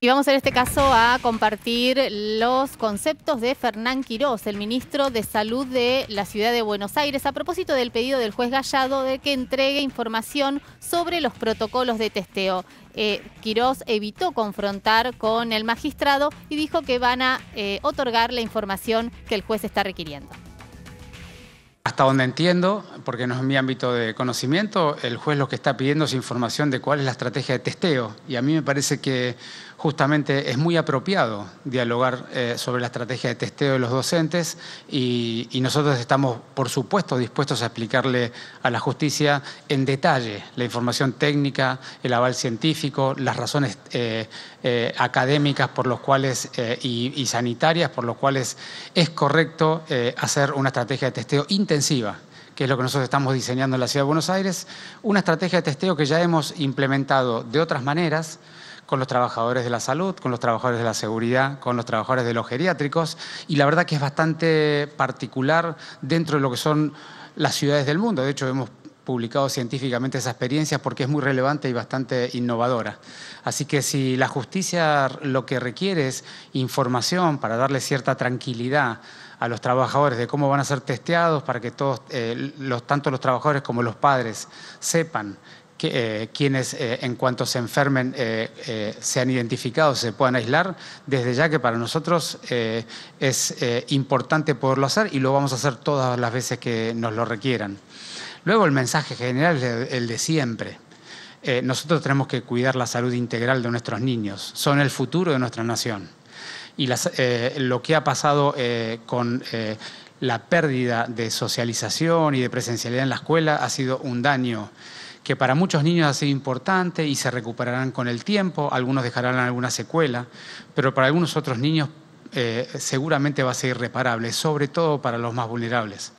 Y vamos en este caso a compartir los conceptos de Fernán Quirós, el ministro de Salud de la Ciudad de Buenos Aires, a propósito del pedido del juez Gallado de que entregue información sobre los protocolos de testeo. Eh, Quirós evitó confrontar con el magistrado y dijo que van a eh, otorgar la información que el juez está requiriendo. Hasta donde entiendo, porque no es mi ámbito de conocimiento, el juez lo que está pidiendo es información de cuál es la estrategia de testeo. Y a mí me parece que justamente es muy apropiado dialogar eh, sobre la estrategia de testeo de los docentes y, nosotros estamos, por supuesto, dispuestos a explicarle a la justicia en detalle la información técnica, el aval científico, las razones eh, eh, académicas por los cuales y, sanitarias por los cuales es correcto hacer una estrategia de testeo que es lo que nosotros estamos diseñando en la Ciudad de Buenos Aires, una estrategia de testeo que ya hemos implementado de otras maneras con los trabajadores de la salud, con los trabajadores de la seguridad, con los trabajadores de los geriátricos, y la verdad que es bastante particular dentro de lo que son las ciudades del mundo. De hecho, hemos publicado científicamente esa experiencia porque es muy relevante y bastante innovadora. Así que si la justicia lo que requiere es información para darle cierta tranquilidad a los trabajadores de cómo van a ser testeados para que todos, eh, los, tanto los trabajadores como los padres, sepan que, eh, quienes eh, en cuanto se enfermen sean identificados, se puedan aislar, desde ya que para nosotros es importante poderlo hacer y lo vamos a hacer todas las veces que nos lo requieran. Luego el mensaje general es el de siempre. Eh, nosotros tenemos que cuidar la salud integral de nuestros niños. Son el futuro de nuestra nación. Y eh, lo que ha pasado eh, con la pérdida de socialización y de presencialidad en la escuela ha sido un daño que para muchos niños ha sido importante y se recuperarán con el tiempo, algunos dejarán alguna secuela, pero para algunos otros niños seguramente va a ser irreparable, sobre todo para los más vulnerables.